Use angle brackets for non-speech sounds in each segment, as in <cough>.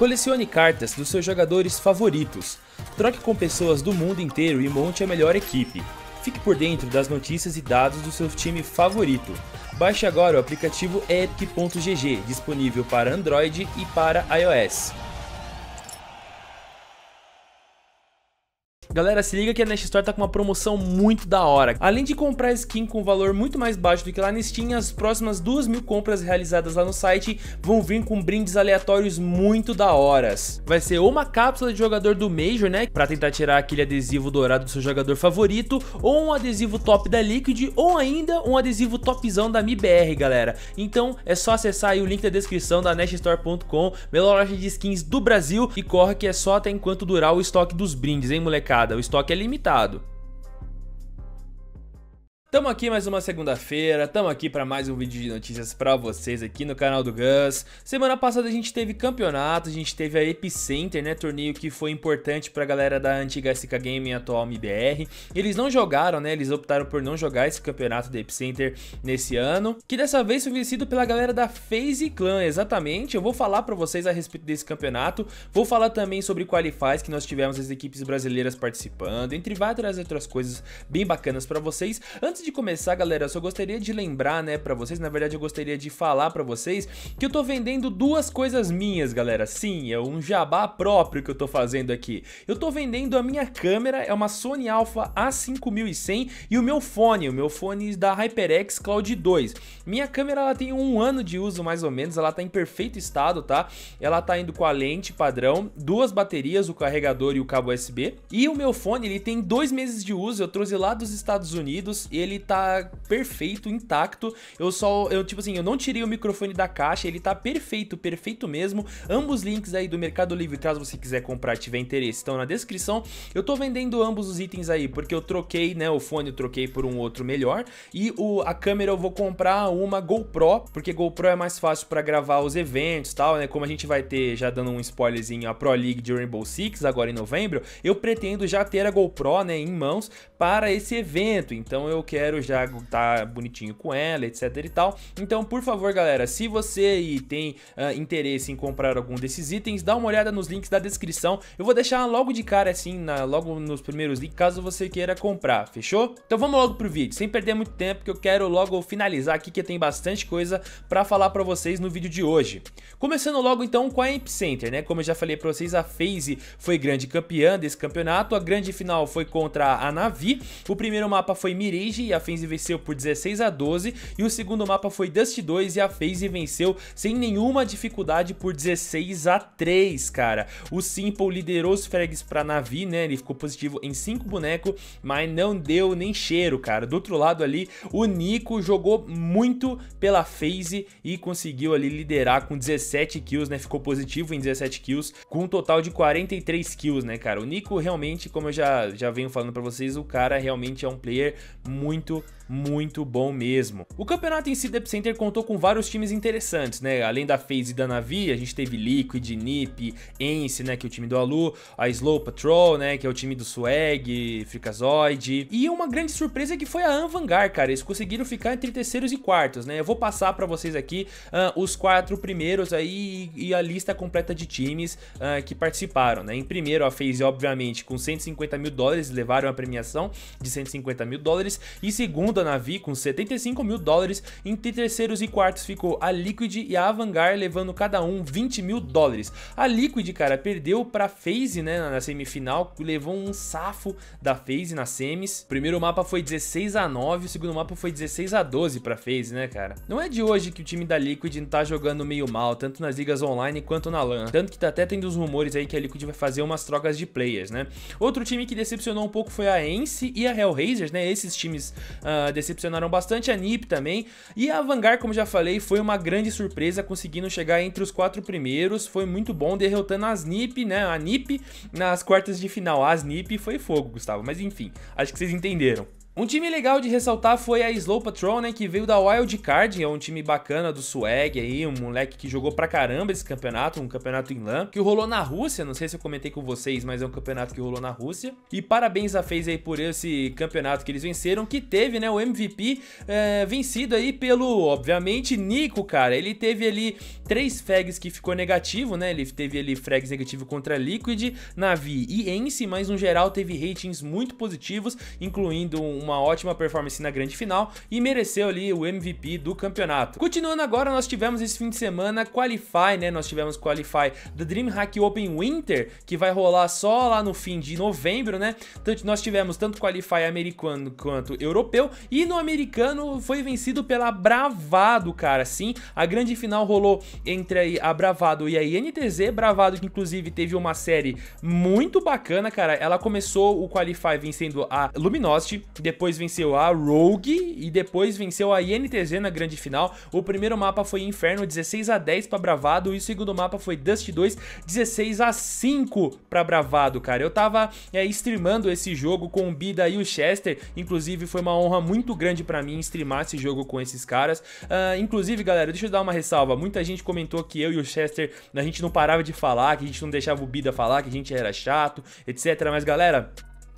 Colecione cartas dos seus jogadores favoritos, troque com pessoas do mundo inteiro e monte a melhor equipe. Fique por dentro das notícias e dados do seu time favorito. Baixe agora o aplicativo epic.gg, disponível para Android e para iOS. Galera, se liga que a Nest Store tá com uma promoção muito da hora. Além de comprar skin com valor muito mais baixo do que lá na Steam, as próximas duas mil compras realizadas lá no site vão vir com brindes aleatórios muito da horas. Vai ser uma cápsula de jogador do Major, né, pra tentar tirar aquele adesivo dourado do seu jogador favorito, ou um adesivo top da Liquid, ou ainda um adesivo topzão da MIBR, galera. Então é só acessar aí o link da descrição da neststore.com, melhor loja de skins do Brasil, e corre que é só até enquanto durar o estoque dos brindes, hein, molecada parada, o estoque é limitado. Tamo aqui mais uma segunda-feira, tamo aqui para mais um vídeo de notícias para vocês aqui no canal do Gus. Semana passada a gente teve campeonato, a gente teve a Epicenter, né, torneio que foi importante pra galera da antiga SK Gaming, e atual MBR. Eles não jogaram, né, eles optaram por não jogar esse campeonato da Epicenter nesse ano, que dessa vez foi vencido pela galera da FaZe Clan, exatamente. Eu vou falar para vocês a respeito desse campeonato, vou falar também sobre qualifies que nós tivemos as equipes brasileiras participando, entre várias outras coisas bem bacanas para vocês. Antes Antes de começar, galera, eu só gostaria de lembrar, né, pra vocês, na verdade eu gostaria de falar pra vocês que eu tô vendendo duas coisas minhas, galera. Sim, é um jabá próprio que eu tô fazendo aqui. Eu tô vendendo a minha câmera, é uma Sony Alpha A5100 e o meu fone, o meu fone da HyperX Cloud 2. Minha câmera, ela tem um ano de uso, mais ou menos, ela tá em perfeito estado, tá? Ela tá indo com a lente padrão, duas baterias, o carregador e o cabo USB. E o meu fone, ele tem dois meses de uso, eu trouxe lá dos Estados Unidos e ele ele tá perfeito, intacto. Eu só, eu tipo assim, eu não tirei o microfone da caixa, ele tá perfeito, perfeito mesmo. Ambos links aí do Mercado Livre, caso você quiser comprar, tiver interesse, estão na descrição. Eu tô vendendo ambos os itens aí, porque eu troquei, né, o fone eu troquei por um outro melhor. E o, a câmera eu vou comprar uma GoPro, porque GoPro é mais fácil para gravar os eventos e tal, né? Como a gente vai ter, já dando um spoilerzinho, a Pro League de Rainbow Six agora em novembro, eu pretendo já ter a GoPro, né, em mãos para esse evento. Então eu quero quero já tá bonitinho com ela, etc e tal. Então, por favor, galera, se você aí tem uh, interesse em comprar algum desses itens, dá uma olhada nos links da descrição. Eu vou deixar logo de cara assim, na, logo nos primeiros links, caso você queira comprar, fechou? Então vamos logo pro vídeo, sem perder muito tempo, que eu quero logo finalizar aqui que tem bastante coisa pra falar pra vocês no vídeo de hoje. Começando logo então com a Epicenter, né? Como eu já falei pra vocês, a FaZe foi grande campeã desse campeonato, a grande final foi contra a Navi, o primeiro mapa foi Mirage a FaZe venceu por 16 a 12 e o segundo mapa foi Dust 2 e a FaZe venceu sem nenhuma dificuldade por 16 a 3, cara. O Simple liderou os frags pra Navi, né, ele ficou positivo em 5 bonecos, mas não deu nem cheiro, cara. Do outro lado ali, o Nico jogou muito pela FaZe e conseguiu ali liderar com 17 kills, né, ficou positivo em 17 kills, com um total de 43 kills, né, cara. O Nico realmente, como eu já, já venho falando pra vocês, o cara realmente é um player muito tout muito bom mesmo. O campeonato em si Center contou com vários times interessantes, né? Além da FaZe e da Navi, a gente teve Liquid, Nip, Ence, né, que é o time do Alu, a Slow Patrol, né, que é o time do Swag, Frikazoid. E uma grande surpresa é que foi a Anvangar, cara. Eles conseguiram ficar entre terceiros e quartos, né? Eu vou passar para vocês aqui uh, os quatro primeiros aí e, a lista completa de times uh, que participaram, né? Em primeiro, a FaZe, obviamente, com 150 mil dólares, levaram a premiação de 150 mil dólares. E segundo, Navi com 75 mil dólares, entre terceiros e quartos ficou a Liquid e a Avangar, levando cada um 20 mil dólares. A Liquid, cara, perdeu pra FaZe, né, na semifinal, levou um safo da FaZe nas semis. O primeiro mapa foi 16 a 9, o segundo mapa foi 16 a 12 pra FaZe, né, cara? Não é de hoje que o time da Liquid tá jogando meio mal, tanto nas ligas online quanto na LAN. Tanto que tá até tendo os rumores aí que a Liquid vai fazer umas trocas de players, né? Outro time que decepcionou um pouco foi a Ence e a Hellraisers, né? Esses times uh, ah, decepcionaram bastante a NiP também. E a Vanguard, como já falei, foi uma grande surpresa, conseguindo chegar entre os quatro primeiros. Foi muito bom, derrotando as NiP, né? A NiP nas quartas de final. As NiP foi fogo, Gustavo. Mas enfim, acho que vocês entenderam. Um time legal de ressaltar foi a Slow Patrol, né, que veio da Wild Card, é um time bacana do Swag aí, um moleque que jogou pra caramba esse campeonato, um campeonato em LAN, que rolou na Rússia, não sei se eu comentei com vocês, mas é um campeonato que rolou na Rússia. E parabéns a FaZe aí por esse campeonato que eles venceram, que teve, né, o MVP é, eh, vencido aí pelo, obviamente, Nico, cara. Ele teve ali três frags que ficou negativo, né, ele teve ali frags negativo contra Liquid, Navi e Ence, mas no geral teve ratings muito positivos, incluindo um uma ótima performance na grande final e mereceu ali o MVP do campeonato. Continuando agora, nós tivemos esse fim de semana Qualify, né? Nós tivemos Qualify da DreamHack Open Winter, que vai rolar só lá no fim de novembro, né? Então, nós tivemos tanto Qualify americano quanto europeu e no americano foi vencido pela Bravado, cara, sim. A grande final rolou entre a Bravado e a INTZ, Bravado que inclusive teve uma série muito bacana, cara. Ela começou o Qualify vencendo a Luminosity, depois venceu a Rogue e depois venceu a INTZ na grande final. O primeiro mapa foi Inferno 16 a 10 para Bravado e o segundo mapa foi Dust 2 16 a 5 para Bravado, cara. Eu tava é, streamando esse jogo com o Bida e o Chester, inclusive foi uma honra muito grande para mim streamar esse jogo com esses caras. Uh, inclusive, galera, deixa eu dar uma ressalva. Muita gente comentou que eu e o Chester a gente não parava de falar, que a gente não deixava o Bida falar, que a gente era chato, etc. Mas galera,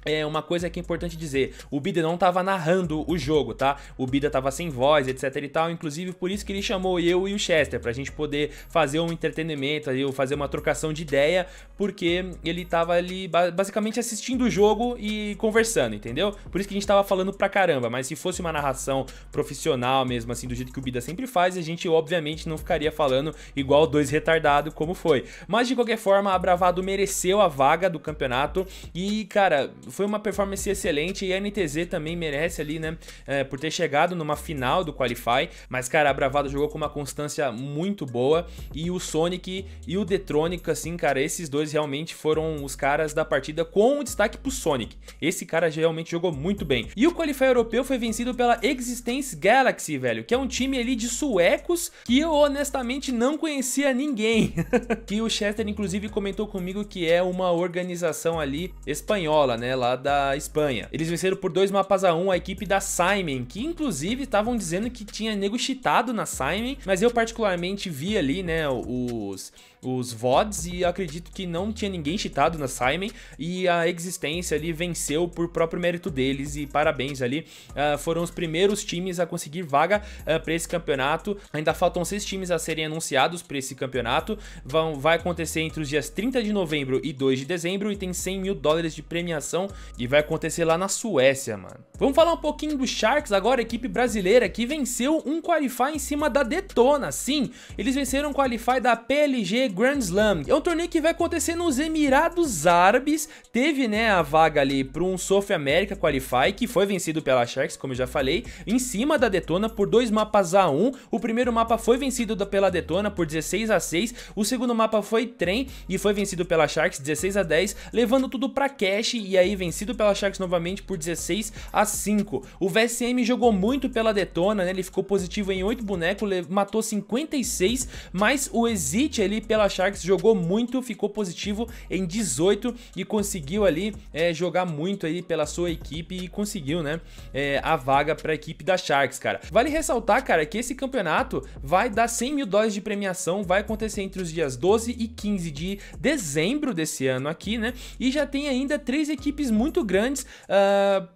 é uma coisa que é importante dizer, o Bida não estava narrando o jogo, tá? O Bida estava sem voz, etc e tal, inclusive por isso que ele chamou eu e o Chester, pra gente poder fazer um entretenimento ali, fazer uma trocação de ideia, porque ele estava ali basicamente assistindo o jogo e conversando, entendeu? Por isso que a gente estava falando pra caramba, mas se fosse uma narração profissional mesmo, assim, do jeito que o Bida sempre faz, a gente obviamente não ficaria falando igual dois retardado como foi. Mas de qualquer forma, a Bravado mereceu a vaga do campeonato e, cara foi uma performance excelente e a NTZ também merece ali, né, é, por ter chegado numa final do Qualify, mas cara, a Bravado jogou com uma constância muito boa e o Sonic e o Detronic, assim, cara, esses dois realmente foram os caras da partida com um destaque pro Sonic. Esse cara realmente jogou muito bem. E o Qualify europeu foi vencido pela Existence Galaxy, velho, que é um time ali de suecos que eu honestamente não conhecia ninguém. <laughs> que o Chester, inclusive, comentou comigo que é uma organização ali espanhola, né? lá da Espanha. Eles venceram por dois mapas a um a equipe da Simon, que inclusive estavam dizendo que tinha nego cheatado na Simon, mas eu particularmente vi ali, né, os os VODs e acredito que não tinha ninguém cheatado na Simon e a existência ali venceu por próprio mérito deles e parabéns ali, uh, foram os primeiros times a conseguir vaga uh, ah, para esse campeonato, ainda faltam seis times a serem anunciados para esse campeonato, Vão, vai acontecer entre os dias 30 de novembro e 2 de dezembro e tem 100 mil dólares de premiação e vai acontecer lá na Suécia, mano. Vamos falar um pouquinho do Sharks agora, equipe brasileira que venceu um qualify em cima da Detona, sim, eles venceram um qualify da PLG Grand Slam. É um torneio que vai acontecer nos Emirados Árabes, teve, né, a vaga ali para um South America Qualify, que foi vencido pela Sharks, como eu já falei, em cima da Detona por dois mapas a Um. O primeiro mapa foi vencido pela Detona por 16 a 6, o segundo mapa foi trem e foi vencido pela Sharks 16 a 10, levando tudo para cash e aí vencido pela Sharks novamente por 16 a 5. O VSM jogou muito pela Detona, né? ele ficou positivo em 8 bonecos, matou 56, mas o Exit ali pela Sharks jogou muito, ficou positivo em 18 e conseguiu ali é, jogar muito aí pela sua equipe e conseguiu, né, é, a vaga para a equipe da Sharks, cara. Vale ressaltar, cara, que esse campeonato vai dar 100 mil dólares de premiação, vai acontecer entre os dias 12 e 15 de dezembro desse ano aqui, né, e já tem ainda três equipes muito grandes. Uh,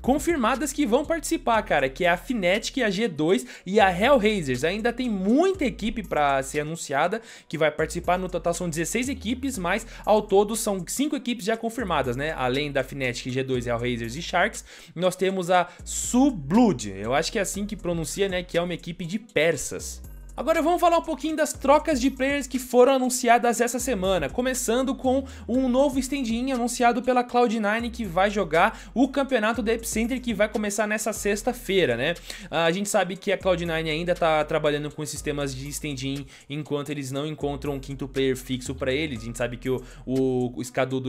confirmadas que vão participar, cara, que é a Fnatic, a G2 e a Hellraisers. Ainda tem muita equipe para ser anunciada que vai participar, no total são 16 equipes, mas ao todo são 5 equipes já confirmadas, né? Além da Fnatic, G2, Hellraisers e Sharks, nós temos a Sublood, eu acho que é assim que pronuncia, né, que é uma equipe de persas. Agora vamos falar um pouquinho das trocas de players que foram anunciadas essa semana, começando com um novo stand-in anunciado pela Cloud9 que vai jogar o campeonato da Epicenter que vai começar nessa sexta-feira, né? Ah, a gente sabe que a Cloud9 ainda tá trabalhando com sistemas de stand-in enquanto eles não encontram um quinto player fixo para eles. A gente sabe que o, o,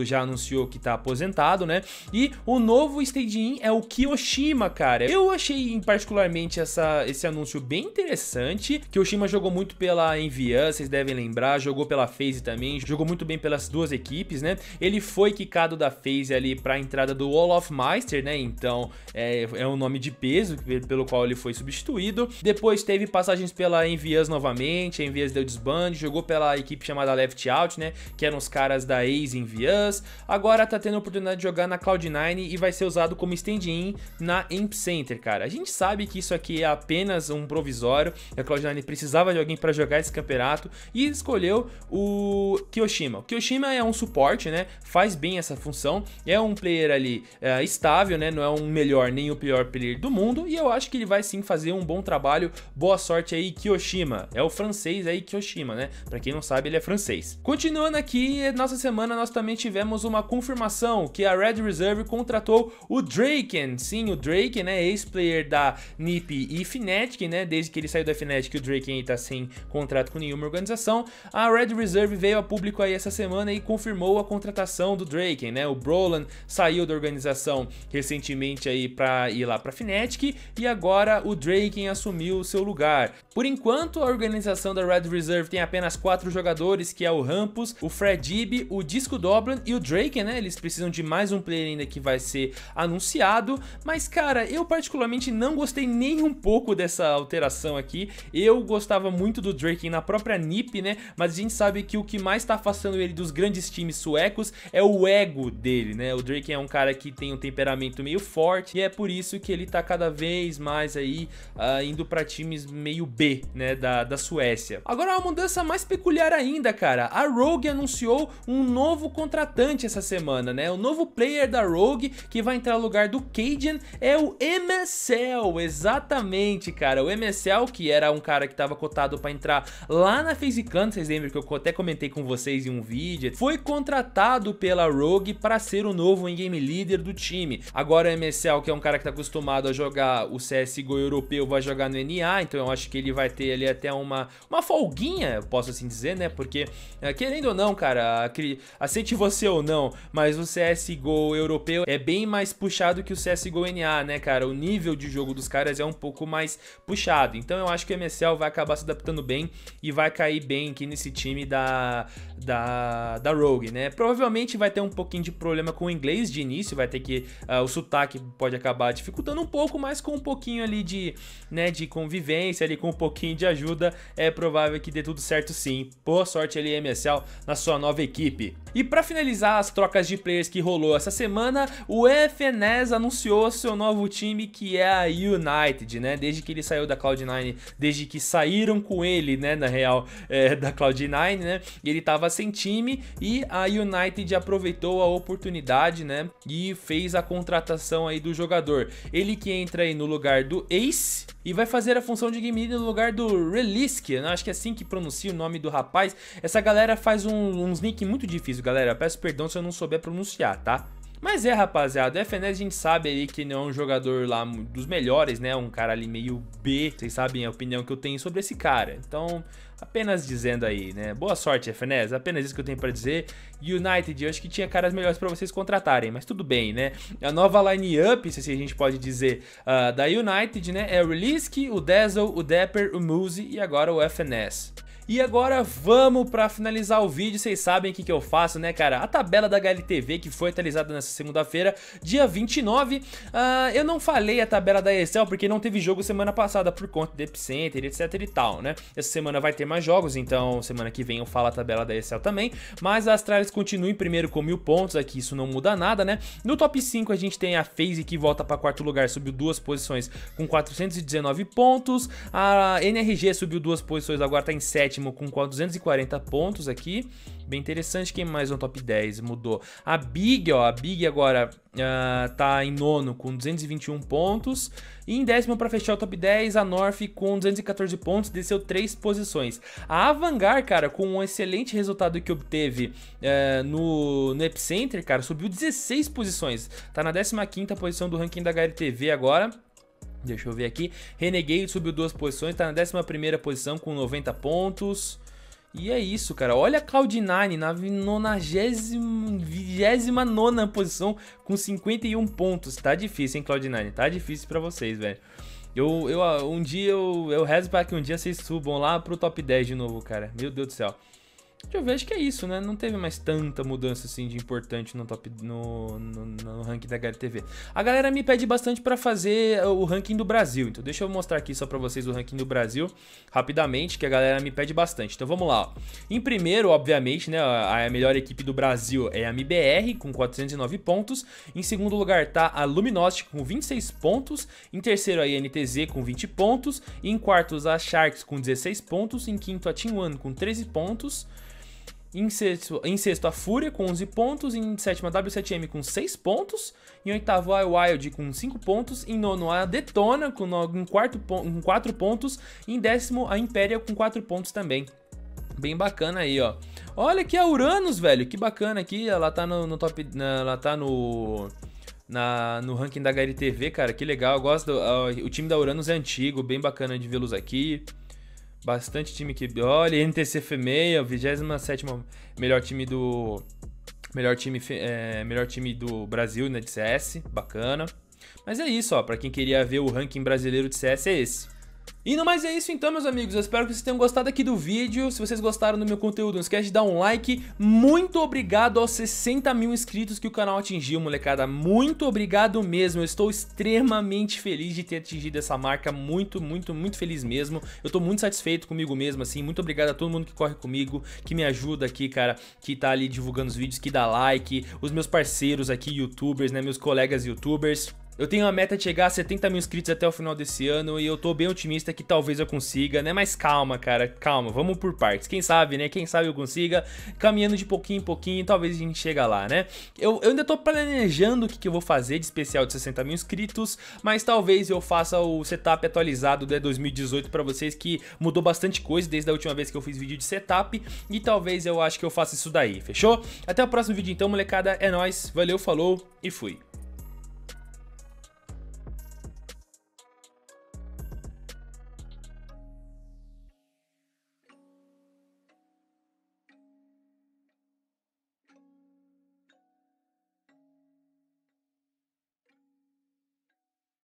já anunciou que tá aposentado, né? E o novo stand-in é o Kiyoshima, cara. Eu achei particularmente essa, esse anúncio bem interessante. o jogou muito pela Envian, vocês devem lembrar, jogou pela FaZe também, jogou muito bem pelas duas equipes, né? Ele foi quicado da FaZe ali para a entrada do of Meister, né? Então é, é um nome de peso pelo qual ele foi substituído. Depois teve passagens pela Envias novamente, a Envias deu desbande, jogou pela equipe chamada Left Out, né? Que eram os caras da ex-Envias. Agora tá tendo a oportunidade de jogar na Cloud9 e vai ser usado como stand-in na Imp Center, cara. A gente sabe que isso aqui é apenas um provisório, a Cloud9 precisa precisava de alguém para jogar esse campeonato e escolheu o Kiyoshima. O Kiyoshima é um suporte, né? Faz bem essa função, é um player ali é, estável, né? Não é um melhor nem o pior player do mundo e eu acho que ele vai sim fazer um bom trabalho. Boa sorte aí, Kiyoshima. É o francês aí, Kiyoshima, né? Para quem não sabe, ele é francês. Continuando aqui, nossa semana nós também tivemos uma confirmação que a Red Reserve contratou o Draken. Sim, o Draken, né? Ex-player da NiP e Fnatic, né? Desde que ele saiu da Fnatic, o Draken quem está sem contrato com nenhuma organização, a Red Reserve veio a público aí essa semana e confirmou a contratação do Draken, né? O Brolan saiu da organização recentemente aí para ir lá para Fnatic e agora o Draken assumiu o seu lugar. Por enquanto, a organização da Red Reserve tem apenas quatro jogadores, que é o Rampus, o Fred Fredib, o Disco Doblin e o Draken, né? Eles precisam de mais um player ainda que vai ser anunciado, mas cara, eu particularmente não gostei nem um pouco dessa alteração aqui. Eu gostava muito do Draken na própria NiP, né? Mas a gente sabe que o que mais tá afastando ele dos grandes times suecos é o ego dele, né? O Draken é um cara que tem um temperamento meio forte e é por isso que ele tá cada vez mais aí uh, indo para times meio B, né? Da, da Suécia. Agora uma mudança mais peculiar ainda, cara. A Rogue anunciou um novo contratante essa semana, né? O novo player da Rogue que vai entrar no lugar do Cajun é o MSL, exatamente, cara. O MSL, que era um cara que tava estava cotado para entrar lá na FaZeCan, vocês lembram que eu até comentei com vocês em um vídeo, foi contratado pela Rogue para ser o novo in-game líder do time. Agora o MSL, que é um cara que está acostumado a jogar o CSGO europeu, vai jogar no NA, então eu acho que ele vai ter ali até uma, uma folguinha, posso assim dizer, né? Porque, é, querendo ou não, cara, aceite você ou não, mas o CSGO europeu é bem mais puxado que o CSGO NA, né, cara? O nível de jogo dos caras é um pouco mais puxado, então eu acho que o MSL vai acabar acabar se adaptando bem e vai cair bem aqui nesse time da, da, da Rogue, né? Provavelmente vai ter um pouquinho de problema com o inglês de início, vai ter que. Uh, o sotaque pode acabar dificultando um pouco, mas com um pouquinho ali de, né, de convivência, ali com um pouquinho de ajuda, é provável que dê tudo certo sim. Boa sorte ali, MSL, na sua nova equipe. E para finalizar as trocas de players que rolou essa semana, o FNES anunciou seu novo time que é a United, né? Desde que ele saiu da Cloud9, desde que saiu saíram com ele, né? Na real, é, da Cloud9, né? Ele tava sem time e a United aproveitou a oportunidade, né? E fez a contratação aí do jogador. Ele que entra aí no lugar do Ace e vai fazer a função de game no lugar do Relisk, né? acho que é assim que pronuncia o nome do rapaz. Essa galera faz um, uns nick muito difícil, galera. Peço perdão se eu não souber pronunciar, tá? Mas é, rapaziada, o FNS a gente sabe ali que não é um jogador lá dos melhores, né? Um cara ali meio B, vocês sabem a opinião que eu tenho sobre esse cara. Então, Apenas dizendo aí, né? Boa sorte, FNES. Apenas isso que eu tenho para dizer. United, eu acho que tinha caras melhores para vocês contratarem, mas tudo bem, né? A nova line-up, se assim a gente pode dizer, uh, da United, né? É o Reliski, o Dazzle, o Depper, o Muse e agora o FNES. E agora vamos para finalizar o vídeo, vocês sabem o que, que eu faço, né cara? A tabela da HLTV que foi atualizada nessa segunda-feira, dia 29, uh, ah, eu não falei a tabela da Excel porque não teve jogo semana passada por conta de Epicenter, etc e tal, né? Essa semana vai ter mais jogos, então semana que vem eu falo a tabela da ESL também. Mas a Astralis continua em primeiro com mil pontos aqui, isso não muda nada, né? No top 5 a gente tem a FaZe que volta para quarto lugar, subiu duas posições com 419 pontos. A NRG subiu duas posições, agora tá em sétimo com 240 pontos aqui. Bem interessante, quem mais no top 10 mudou? A Big, ó, a Big agora uh, tá em nono com 221 pontos. E em décimo, para fechar o top 10, a North com 214 pontos, desceu 3 posições. A Avangar, cara, com um excelente resultado que obteve uh, no, no Epicenter, cara, subiu 16 posições. Tá na 15 posição do ranking da HLTV agora. Deixa eu ver aqui. Renegade subiu duas posições, tá na 11 posição com 90 pontos. E é isso, cara. Olha a Cloud9 na 29 posição com 51 pontos. Tá difícil, hein, Cloud9? Tá difícil para vocês, velho. Eu, eu, ah, um dia eu, eu rezo para que um dia vocês subam lá pro top 10 de novo, cara. Meu Deus do céu. Deixa eu ver, acho que é isso, né? Não teve mais tanta mudança assim de importante no top no, no, no ranking da HLTV. A galera me pede bastante para fazer eh, o ranking do Brasil, então deixa eu mostrar aqui só para vocês o ranking do Brasil rapidamente, que a galera me pede bastante. Então vamos lá. Ó. Em primeiro, obviamente, né, a melhor equipe do Brasil é a MBR com 409 pontos. Em segundo lugar tá a Luminosity com 26 pontos. Em terceiro a INTZ com 20 pontos. em quartos a Sharks com 16 pontos. Em quinto a Team One com 13 pontos. Em sexto, em sexto, a Fúria com 11 pontos. Em sétima, a W7M com 6 pontos. Em oitavo, a Wild com 5 pontos. Em nono, a Detona com, um quarto, com 4 pontos. Em décimo, a Impéria com 4 pontos também. Bem bacana aí, ó. Olha aqui a Uranus, velho. Que bacana aqui. Ela tá no, no top. Na, ela tá no. Na, no ranking da HLTV, cara. Que legal. Eu gosto. Do, o time da Uranus é antigo. Bem bacana de vê-los aqui. Bastante time que. Olha, NTC Femeia, 27 melhor time do. Melhor time, é, melhor time do Brasil na né, de CS, bacana. Mas é isso, ó. Pra quem queria ver o ranking brasileiro de CS, é esse. E no mais é isso então, meus amigos. Eu espero que vocês tenham gostado aqui do vídeo. Se vocês gostaram do meu conteúdo, não esquece de dar um like. Muito obrigado aos 60 mil inscritos que o canal atingiu, molecada. Muito obrigado mesmo. Eu estou extremamente feliz de ter atingido essa marca. Muito, muito, muito feliz mesmo. Eu estou muito satisfeito comigo mesmo, assim. Muito obrigado a todo mundo que corre comigo, que me ajuda aqui, cara, que tá ali divulgando os vídeos, que dá like. Os meus parceiros aqui, youtubers, né? Meus colegas youtubers. Eu tenho a meta de chegar a 70 mil inscritos até o final desse ano e eu tô bem otimista que talvez eu consiga, né? Mas calma, cara, calma, vamos por partes. Quem sabe, né? Quem sabe eu consiga, caminhando de pouquinho em pouquinho, talvez a gente chega lá, né? Eu, eu ainda tô planejando o que, que eu vou fazer de especial de 60 mil inscritos, mas talvez eu faça o setup atualizado de 2018 para vocês que mudou bastante coisa desde a última vez que eu fiz vídeo de setup e talvez eu acho que eu faça isso daí, fechou? Até o próximo vídeo então, molecada, é nóis, valeu, falou e fui!